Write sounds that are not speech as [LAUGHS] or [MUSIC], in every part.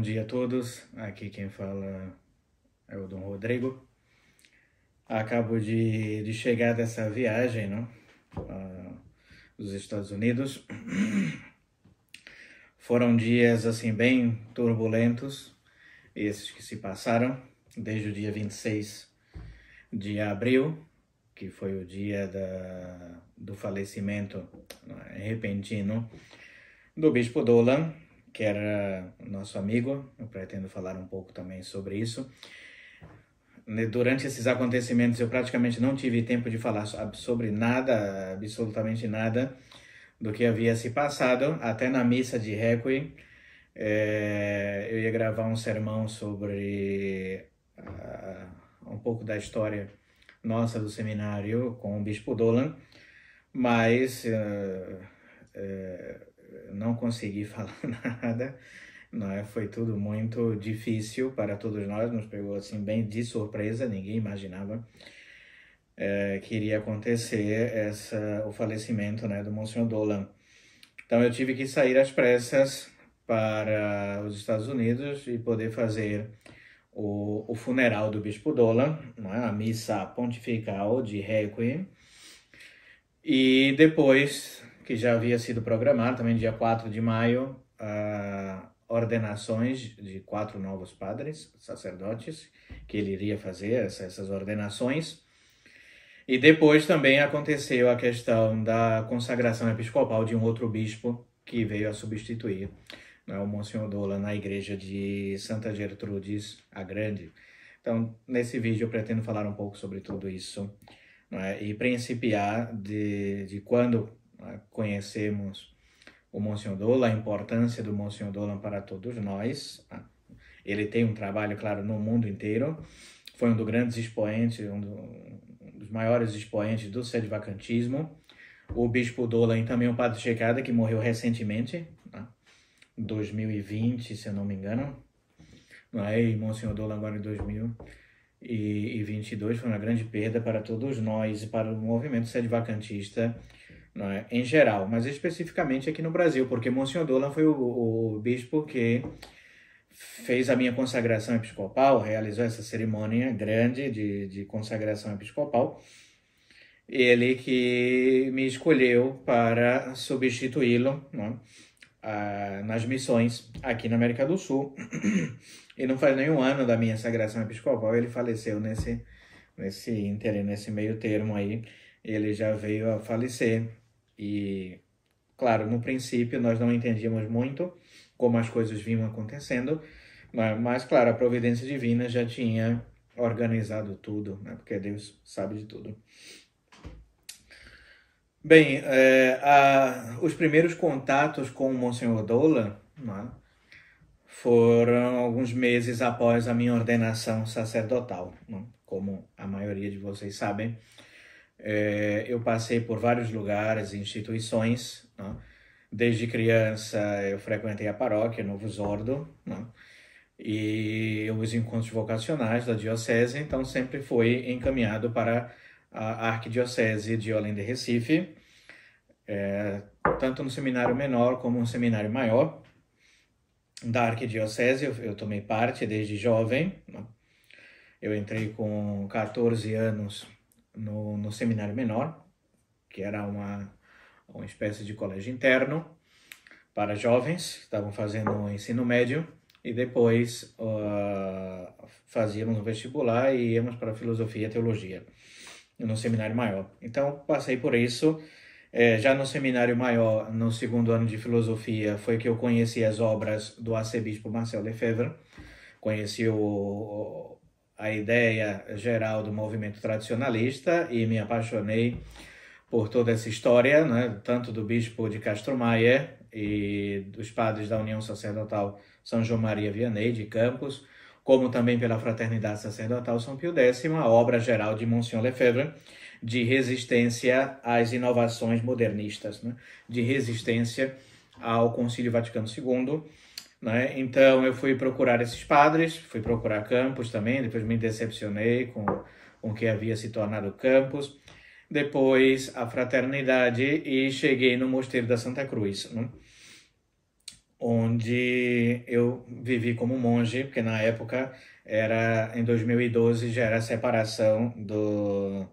Bom dia a todos, aqui quem fala é o Dom Rodrigo. Acabo de, de chegar dessa viagem né, uh, dos Estados Unidos. Foram dias assim bem turbulentos, esses que se passaram, desde o dia 26 de abril, que foi o dia da, do falecimento né, repentino do Bispo Dolan, que era uh, nosso amigo, eu pretendo falar um pouco também sobre isso. Né, durante esses acontecimentos, eu praticamente não tive tempo de falar sobre nada, absolutamente nada, do que havia se passado. Até na missa de Requiem, eh, é, eu ia gravar um sermão sobre uh, um pouco da história nossa do seminário com o Bispo Dolan, mas. Uh, não consegui [LAUGHS] falar nada, não é? Foi tudo muito difícil para todos nós, nos pegou assim bem de surpresa, ninguém imaginava é, que iria acontecer essa, o falecimento né, do Monsenhor Dolan. Então eu tive que sair às pressas para os Estados Unidos e poder fazer o, o funeral do Bispo Dolan, é? a missa pontifical de Requiem, e depois que já havia sido programado, também dia 4 de maio, uh, ordenações de quatro novos padres, sacerdotes, que ele iria fazer essa, essas ordenações. E depois também aconteceu a questão da consagração episcopal de um outro bispo que veio a substituir né, o Monsenhor Dola na igreja de Santa Gertrudes, a Grande. Então, nesse vídeo eu pretendo falar um pouco sobre tudo isso né, e principiar de, de quando né? Conhecemos o Monsenhor Dola, a importância do Monsenhor Dola para todos nós. Tá? Ele tem um trabalho, claro, no mundo inteiro. Foi um dos grandes expoentes, um, dos maiores expoentes do sedivacantismo. O Bispo Dola e também o Padre Checada, que morreu recentemente, tá? em 2020, se eu não me engano. é? E Monsenhor Dola agora em 2022 foi uma grande perda para todos nós e para o movimento sedivacantista vacantista não é? em geral, mas especificamente aqui no Brasil, porque Monsenhor Dolan foi o, o, bispo que fez a minha consagração episcopal, realizou essa cerimônia grande de, de consagração episcopal. Ele que me escolheu para substituí-lo é? ah, nas missões aqui na América do Sul. E não faz nenhum ano da minha sagração episcopal, ele faleceu nesse, nesse ínterim, nesse meio termo aí. Ele já veio a falecer e, claro, no princípio nós não entendíamos muito como as coisas vinham acontecendo, mas, claro, a providência divina já tinha organizado tudo, né? porque Deus sabe de tudo. Bem, é, a, os primeiros contatos com o Monsenhor Dola né, foram alguns meses após a minha ordenação sacerdotal, né, como a maioria de vocês sabem. É, eu passei por vários lugares, instituições. Né? Desde criança eu frequentei a paróquia Novo Zordo né? e os encontros vocacionais da diocese, então sempre foi encaminhado para a arquidiocese de Olinda e Recife, é, tanto no seminário menor como no seminário maior da arquidiocese. Eu, eu tomei parte desde jovem. Né? Eu entrei com 14 anos no, no seminário menor, que era uma, uma espécie de colégio interno para jovens que estavam fazendo o ensino médio e depois uh, fazíamos o vestibular e íamos para filosofia e teologia no seminário maior. Então passei por isso. É, já no seminário maior, no segundo ano de filosofia, foi que eu conheci as obras do arcebispo Marcel Lefebvre, conheci o, o a ideia geral do movimento tradicionalista e me apaixonei por toda essa história, né, tanto do bispo de Castro Maia e dos padres da União Sacerdotal São João Maria Vianney de Campos, como também pela Fraternidade Sacerdotal São Pio X, a obra geral de Monsignor Lefebvre, de resistência às inovações modernistas, né, de resistência ao Concílio Vaticano II, né? Então eu fui procurar esses padres, fui procurar Campos também, depois me decepcionei com o que havia se tornado Campos, depois a fraternidade e cheguei no Mosteiro da Santa Cruz, né? onde eu vivi como monge, porque na época era em 2012 já era a separação do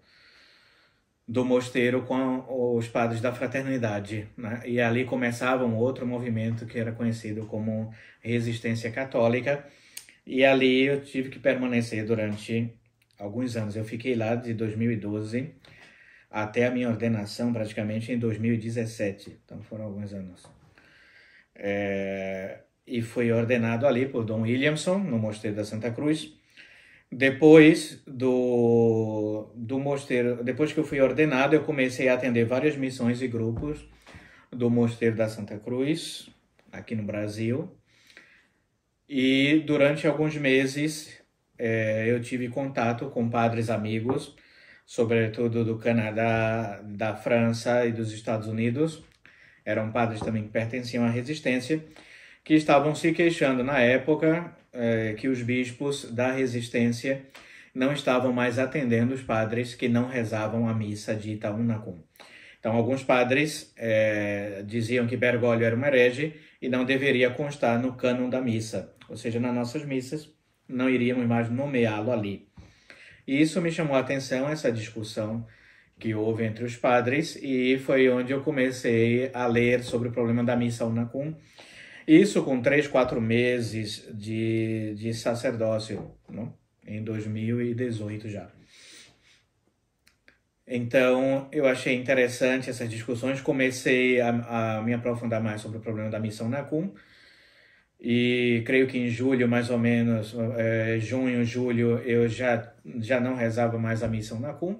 do mosteiro com os padres da fraternidade. Né? E ali começava um outro movimento que era conhecido como Resistência Católica. E ali eu tive que permanecer durante alguns anos. Eu fiquei lá de 2012 até a minha ordenação, praticamente em 2017. Então foram alguns anos. É... E fui ordenado ali por Dom Williamson, no Mosteiro da Santa Cruz. Depois do, do mosteiro, depois que eu fui ordenado, eu comecei a atender várias missões e grupos do mosteiro da Santa Cruz, aqui no Brasil. E durante alguns meses é, eu tive contato com padres amigos, sobretudo do Canadá, da França e dos Estados Unidos. Eram padres também que pertenciam à resistência, que estavam se queixando na época é, que os bispos da resistência não estavam mais atendendo os padres que não rezavam a missa de Itaúnacum. Então, alguns padres é, diziam que Bergoglio era um herege e não deveria constar no cânon da missa, ou seja, nas nossas missas não iríamos mais nomeá-lo ali. E isso me chamou a atenção, essa discussão que houve entre os padres, e foi onde eu comecei a ler sobre o problema da missa Unacum isso com três, quatro meses de, de sacerdócio, não? Né? em 2018 já. Então, eu achei interessante essas discussões, comecei a, a me aprofundar mais sobre o problema da missão na CUM, e creio que em julho, mais ou menos, é, junho, julho, eu já, já não rezava mais a missão na CUM,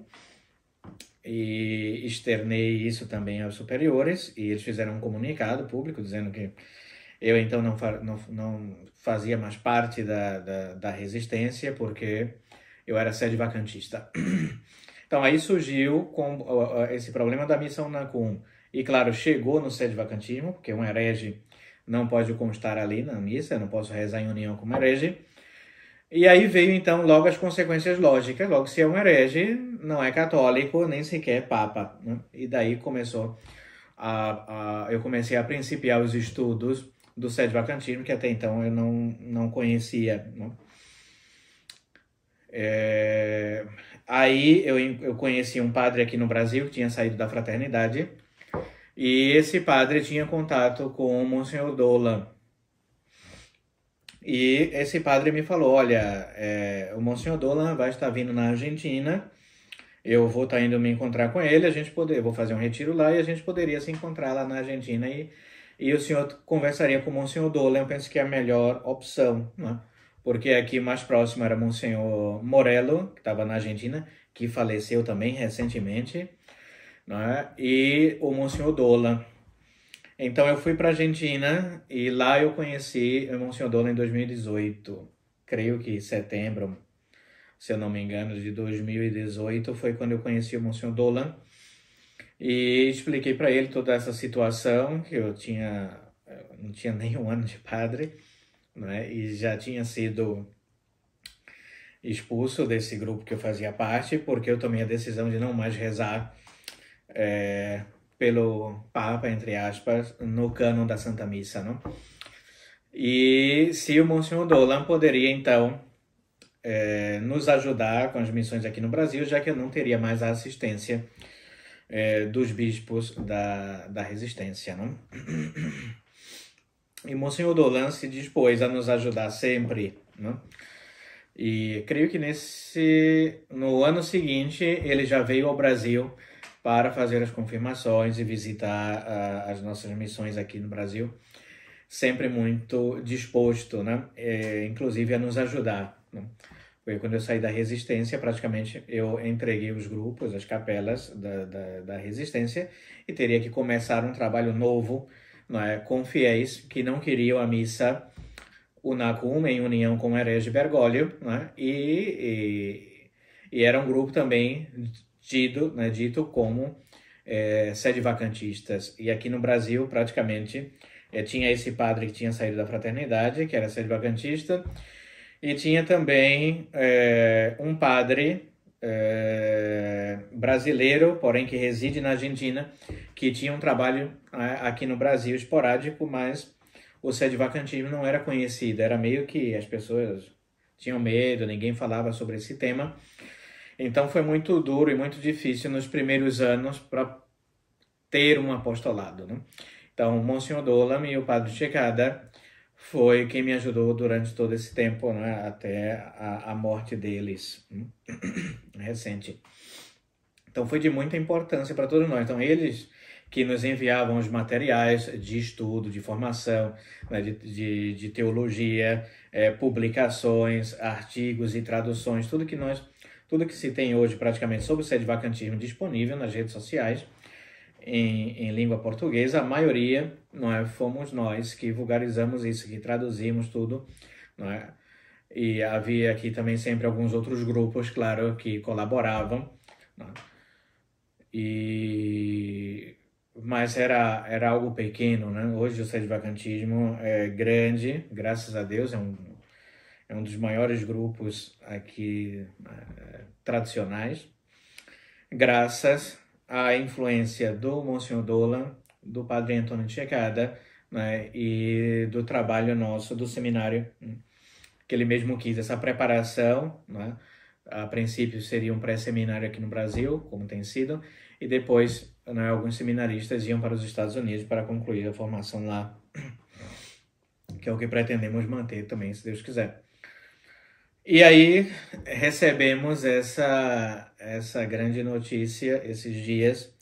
e externei isso também aos superiores, e eles fizeram um comunicado público dizendo que eu então não, não, não fazia mais parte da, da, da, resistência porque eu era sede vacantista. [CLEARS THROAT] Então aí surgiu com, esse problema da missão Nacum. E claro, chegou no sede vacantismo, porque um herege não pode constar ali na missa, eu não posso rezar em união com um herege. E aí veio então logo as consequências lógicas, logo se é um herege, não é católico, nem sequer é papa. Né? E daí começou a, a, eu comecei a principiar os estudos do sede Bacantino, que até então eu não, não conhecia. Né? É... Aí eu, eu conheci um padre aqui no Brasil que tinha saído da fraternidade, e esse padre tinha contato com o Monsenhor Dola. E esse padre me falou: olha, é, o Monsenhor Dolan vai estar vindo na Argentina, eu vou estar indo me encontrar com ele, a gente poder, vou fazer um retiro lá e a gente poderia se encontrar lá na Argentina e e o senhor conversaria com o Monsenhor Dolan, eu penso que é a melhor opção, né? porque aqui mais próximo era Monsenhor Morello, que estava na Argentina, que faleceu também recentemente, né? e o Monsenhor Dolan. Então eu fui para a Argentina e lá eu conheci o Monsenhor Dolan em 2018, creio que setembro, se eu não me engano, de 2018 foi quando eu conheci o Monsenhor Dolan. E expliquei para ele toda essa situação, que eu tinha eu eh, não tinha [LAUGHS] nem um ano de padre, né? E já tinha sido expulso desse grupo que eu fazia parte, porque eu tomei a decisão de não mais rezar é, pelo Papa, entre aspas, no cano da Santa Missa, não? E se o Monsenhor Dolan poderia, então, é, nos ajudar com as missões aqui no Brasil, já que eu não teria mais a assistência é, dos bispos da, da resistência. Não? Né? E Monsenhor Dolan se dispôs a nos ajudar sempre. Não? Né? E creio que nesse no ano seguinte ele já veio ao Brasil para fazer as confirmações e visitar ah, as nossas missões aqui no Brasil, sempre muito disposto, né? É, inclusive a nos ajudar. não. Né? Porque quando eu saí da resistência, praticamente eu entreguei os grupos, as capelas da, da, da resistência e teria que começar um trabalho novo não é, com fiéis que não queriam a missa unacum em união com o herege Bergoglio né, e, e, e, era um grupo também dito né, dito como é, sede vacantistas. E aqui no Brasil, praticamente, é, tinha esse padre que tinha saído da fraternidade, que era sede vacantista, e tinha também é, um padre é, brasileiro, porém que reside na Argentina, que tinha um trabalho aqui no Brasil esporádico, mas o sede vacantismo não era conhecido, era meio que as pessoas tinham medo, ninguém falava sobre esse tema. Então foi muito duro e muito difícil nos primeiros anos para ter um apostolado. Né? Então, Monsenhor Dolam e o Padre Checada foi quem me ajudou durante todo esse tempo, né? até a, a morte deles, hum, [CLEARS THROAT] recente. Então foi de muita importância para todos nós. Então eles que nos enviavam os materiais de estudo, de formação, né? de, de, de, teologia, é, publicações, artigos e traduções, tudo que nós, tudo que se tem hoje praticamente sobre o sede vacantismo disponível nas redes sociais em, em, língua portuguesa, a maioria não é, fomos nós que vulgarizamos isso, que traduzimos tudo, não é? E havia aqui também sempre alguns outros grupos, claro, que colaboravam, é? e mas era era algo pequeno, né? Hoje o Vacantismo é grande, graças a Deus, é um é um dos maiores grupos aqui é, tradicionais, graças a influência do Monsenhor Dolan, do Padre Antônio de Chegada, né, e do trabalho nosso do seminário, hum, que ele mesmo quis essa preparação, né, a princípio seria um pré-seminário aqui no Brasil, como tem sido, e depois né, alguns seminaristas iam para os Estados Unidos para concluir a formação lá, que é o que pretendemos manter também, se Deus quiser. E aí recebemos essa, essa grande notícia esses dias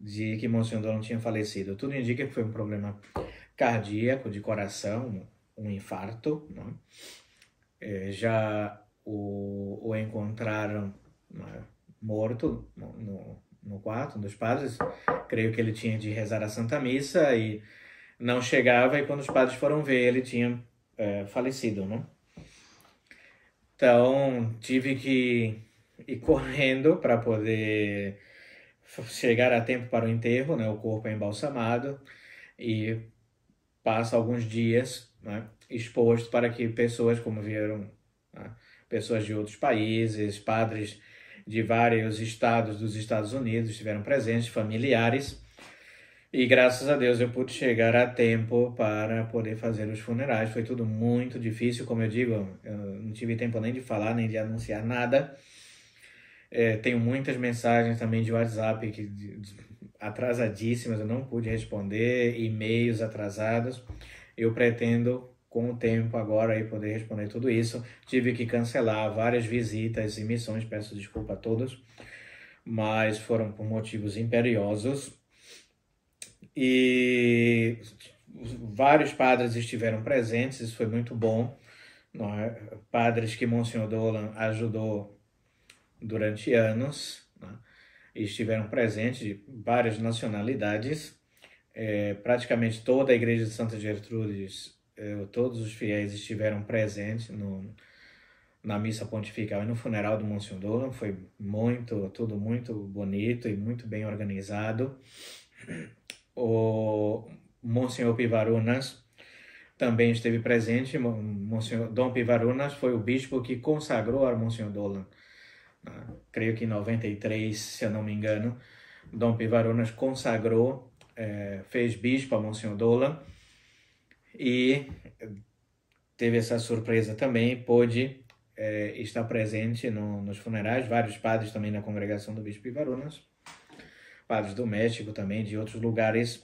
de que Monsenhor não tinha falecido. Tudo indica que foi um problema cardíaco, de coração, um infarto. Né? É, já o, o encontraram né, morto no, no quarto, um dos padres. Creio que ele tinha de rezar a Santa Missa e não chegava. E quando os padres foram ver, ele tinha é, falecido, não? Né? Então, tive que ir correndo para poder chegar a tempo para o enterro, né? O corpo é embalsamado e passa alguns dias né? exposto para que pessoas, como vieram né? pessoas de outros países, padres de vários estados dos Estados Unidos estiveram presentes, familiares, e graças a Deus eu pude chegar a tempo para poder fazer os funerais. Foi tudo muito difícil, como eu digo, eu não tive tempo nem de falar, nem de anunciar nada. É, tenho muitas mensagens também de WhatsApp que, de, de, atrasadíssimas, eu não pude responder, e-mails atrasados. Eu pretendo, com o tempo agora, aí, poder responder tudo isso. Tive que cancelar várias visitas e missões, peço desculpa a todos, mas foram por motivos imperiosos e vários padres estiveram presentes, isso foi muito bom. É? padres que Monsenhor Dolan ajudou durante anos né? estiveram presentes de várias nacionalidades. É, praticamente toda a igreja de Santa Gertrudes, é, todos os fiéis estiveram presentes no, na missa pontifical e no funeral do Monsenhor Dolan. Foi muito, tudo muito bonito e muito bem organizado o Monsenhor Pivarunas também esteve presente. Monsenhor Dom Pivarunas foi o bispo que consagrou a Monsenhor Dolan. Né? Creio que em 93, se eu não me engano, Dom Pivarunas consagrou, é, fez bispo a Monsenhor Dolan e teve essa surpresa também, pôde é, estar presente no, nos funerais, vários padres também na congregação do bispo Pivarunas padres do México também, de outros lugares,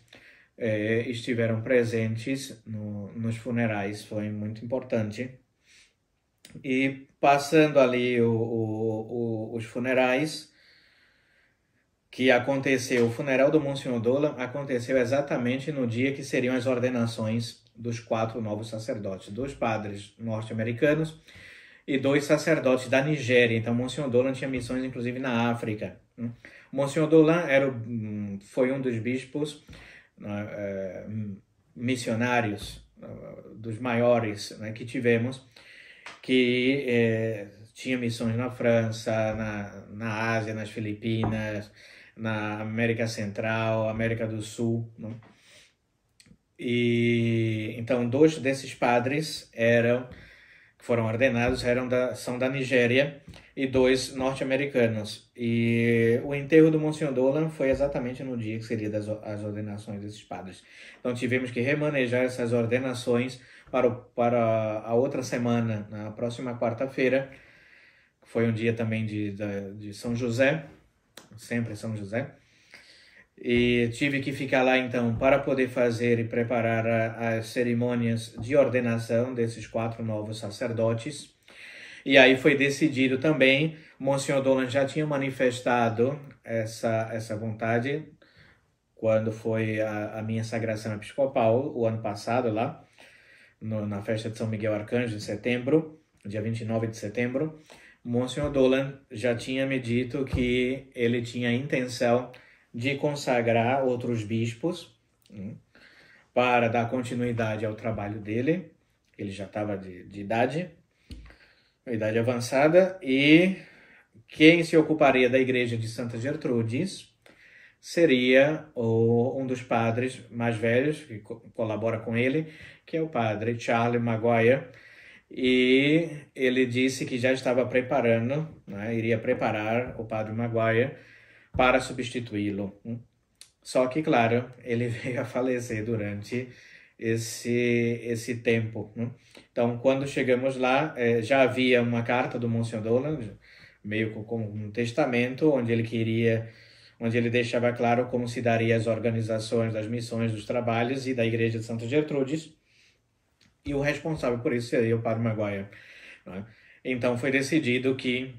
é, estiveram presentes no, nos funerais, foi muito importante. E passando ali o, o, o, os funerais, que aconteceu, o funeral do Monsenhor Dola aconteceu exatamente no dia que seriam as ordenações dos quatro novos sacerdotes, dos padres norte-americanos e dois sacerdotes da Nigéria. Então, Monsenhor Dolan tinha missões, inclusive, na África. Né? Monsenhor Dolan era, hum, foi um dos bispos né, é, hum, missionários, né, dos maiores né, que tivemos, que é, tinha missões na França, na, na Ásia, nas Filipinas, na América Central, América do Sul. Né? E então dois desses padres eram que foram ordenados eram da, são da Nigéria e dois norte-americanos. E o enterro do Monsenhor Dolan foi exatamente no dia que seria das, as ordenações desses padres. Então tivemos que remanejar essas ordenações para, o, para a outra semana, na próxima quarta-feira, que foi um dia também de, de, de São José, sempre São José e tive que ficar lá então para poder fazer e preparar a, as cerimônias de ordenação desses quatro novos sacerdotes. E aí foi decidido também, Monsenhor Dolan já tinha manifestado essa, essa vontade quando foi a, a minha sagração episcopal, o ano passado lá, no, na festa de São Miguel Arcanjo, em setembro, dia 29 de setembro. Monsenhor Dolan já tinha me dito que ele tinha intenção de consagrar outros bispos né, para dar continuidade ao trabalho dele. Ele já estava de, de idade, idade avançada, e quem se ocuparia da igreja de Santa Gertrudes seria o, um dos padres mais velhos que co colabora com ele, que é o padre Charlie Maguire. E ele disse que já estava preparando, né, iria preparar o padre Maguire para substituí-lo. Só que, claro, ele [LAUGHS] veio a falecer durante esse, esse tempo. Né? Então, quando chegamos lá, é, já havia uma carta do Monsenhor Dolan, meio com um testamento, onde ele queria onde ele deixava claro como se daria as organizações das missões, dos trabalhos e da Igreja de Santa Gertrudes, e o responsável por isso seria o Padre Maguire. Né? Então foi decidido que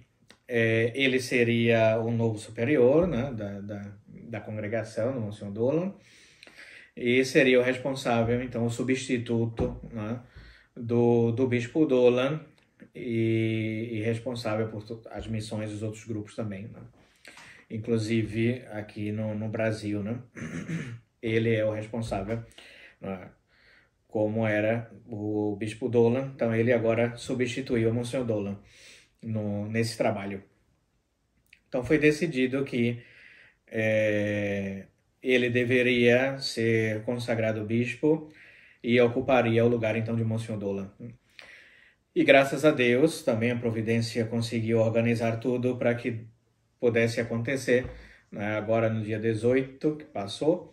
é, ele seria o novo superior né, da, da, da congregação, do Monsenhor Dolan, e seria o responsável, então, o substituto né, do, do bispo Dolan e, e responsável por as missões dos outros grupos também, né? inclusive aqui no, no Brasil. Né? [CLEARS THROAT] Ele é o responsável, né? como era o bispo Dolan, então ele agora substituiu o Monsenhor Dolan no, nesse trabalho. Então foi decidido que é, ele deveria ser consagrado bispo e ocuparia o lugar então de Monsenhor Dola. E graças a Deus também a providência conseguiu organizar tudo para que pudesse acontecer. Né? Agora no dia 18 que passou.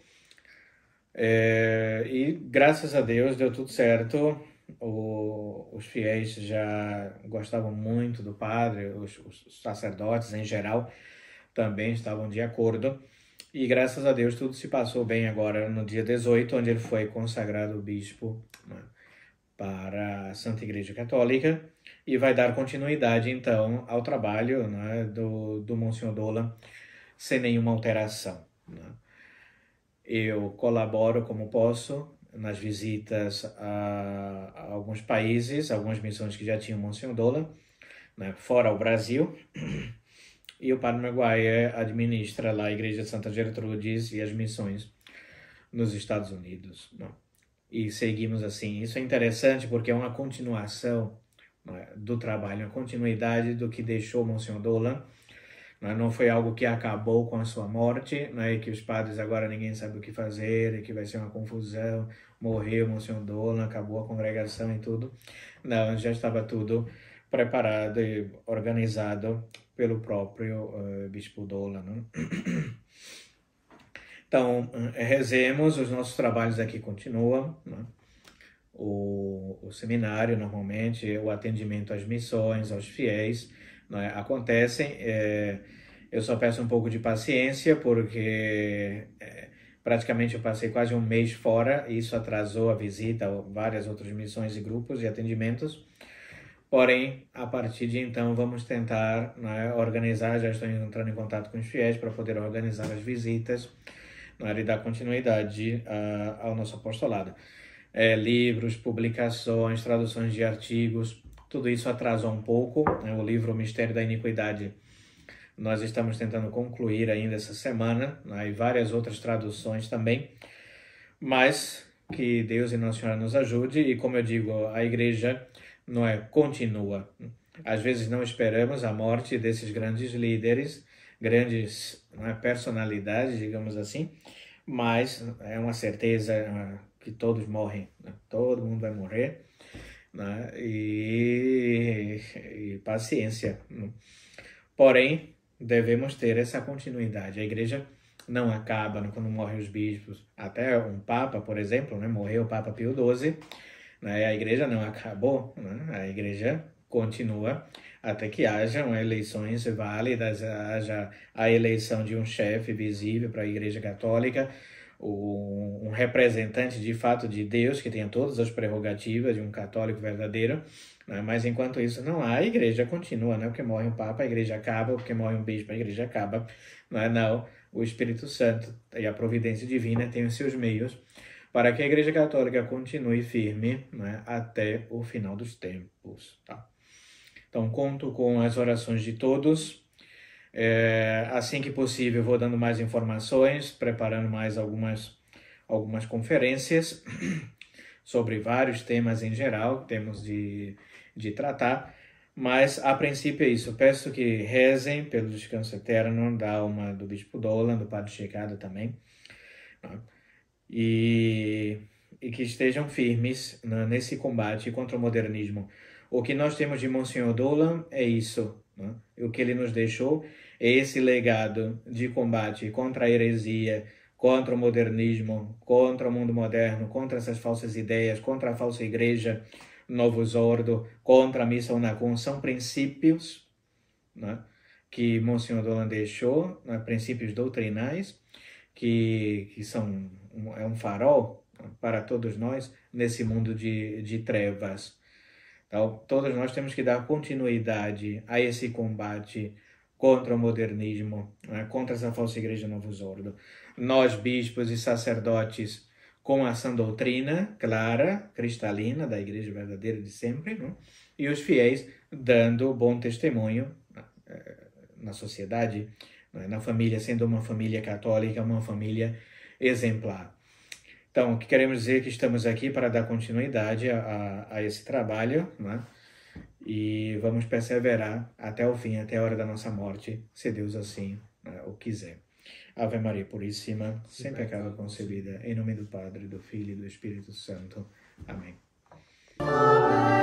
É, e graças a Deus deu tudo certo o, os fiéis já gostavam muito do padre, os, os, sacerdotes em geral também estavam de acordo. E graças a Deus tudo se passou bem agora no dia 18, onde ele foi consagrado bispo né, para a Santa Igreja Católica e vai dar continuidade então ao trabalho né, do, do Monsenhor Dola sem nenhuma alteração. Né. Eu colaboro como posso nas visitas a, a alguns países, algumas missões que já tinham Monsenhor né, fora o Brasil. E o Padre Maguire administra lá a Igreja de Santa Gertrudes e as missões nos Estados Unidos. Né? E seguimos assim. Isso é interessante porque é uma continuação né, do trabalho, uma continuidade do que deixou Monsenhor Dolan né? Não foi algo que acabou com a sua morte, né? e que os padres agora ninguém sabe o que fazer, e que vai ser uma confusão, morreu Monsenhor Dolan, acabou a congregação e tudo. Não, já estava tudo preparado e organizado pelo próprio uh, Bispo Dola. Né? [CLEARS THROAT] Então, eh, rezemos, os nossos trabalhos aqui continuam, né? o, o, seminário normalmente, o atendimento às missões, aos fiéis, né, acontecem. É, eu só peço um pouco de paciência, porque é, praticamente eu passei quase um mês fora, e isso atrasou a visita a várias outras missões e grupos e atendimentos. Porém, a partir de então, vamos tentar né, organizar. Já estou entrando em contato com os fiéis para poder organizar as visitas né, e dar continuidade uh, ao nosso apostolado. É, livros, publicações, traduções de artigos, tudo isso atrasou um pouco. Né? O livro O Mistério da Iniquidade nós estamos tentando concluir ainda essa semana, né? e várias outras traduções também. Mas que Deus e Nossa Senhora nos ajude, e como eu digo, a igreja não é continua. Às vezes não esperamos a morte desses grandes líderes, grandes né, personalidades, digamos assim, mas é uma certeza é que todos morrem, né? todo mundo vai morrer né? e, e paciência. Né? Porém, devemos ter essa continuidade. A igreja não acaba né? quando morrem os bispos. Até um papa, por exemplo, né? morreu o Papa Pio XII, né? a igreja não acabou, né? a igreja continua até que hajam eleições válidas, haja a eleição de um chefe visível para a igreja católica, um representante de fato de Deus, que tenha todas as prerrogativas de um católico verdadeiro, né? mas enquanto isso não há, a igreja continua, né? porque morre um papa, a igreja acaba, porque morre um bispo, a igreja acaba. Não, é? não, o Espírito Santo e a providência divina têm os seus meios para que a igreja católica continue firme né? até o final dos tempos. Tá? Então, conto com as orações de todos é, assim que possível, vou dando mais informações, preparando mais algumas, algumas conferências [CLEARS THROAT] sobre vários temas em geral que temos de, de tratar. Mas a princípio é isso. Peço que rezem pelo descanso eterno da alma do Bispo Dolan, do Padre Checado também. Tá? E, e que estejam firmes nesse combate contra o modernismo. O que nós temos de Monsenhor Dolan é isso: né? O que ele nos deixou é esse legado de combate contra a heresia, contra o modernismo, contra o mundo moderno, contra essas falsas ideias, contra a falsa igreja, novo ordo, contra a missa unacum, são princípios né, que Monsenhor Dolan deixou, né, princípios doutrinais, que, que são um, é um farol né, para todos nós nesse mundo de, de trevas. Então, todos nós temos que dar continuidade a esse combate contra o modernismo, né? contra essa falsa igreja Novos Ordo. Nós, bispos e sacerdotes, com essa doutrina clara, cristalina, da igreja verdadeira de sempre, né? e os fiéis dando bom testemunho né, eh, na sociedade, né, na família, sendo uma família católica, uma família exemplar. Então, o que queremos dizer é que estamos aqui para dar continuidade a, a, esse trabalho, né? E vamos perseverar até o fim, até a hora da nossa morte, se Deus assim né, o quiser. Ave Maria Puríssima, Sim, sem pecado concebida, em nome do Padre, do Filho e do Espírito Santo. Amém. Amém.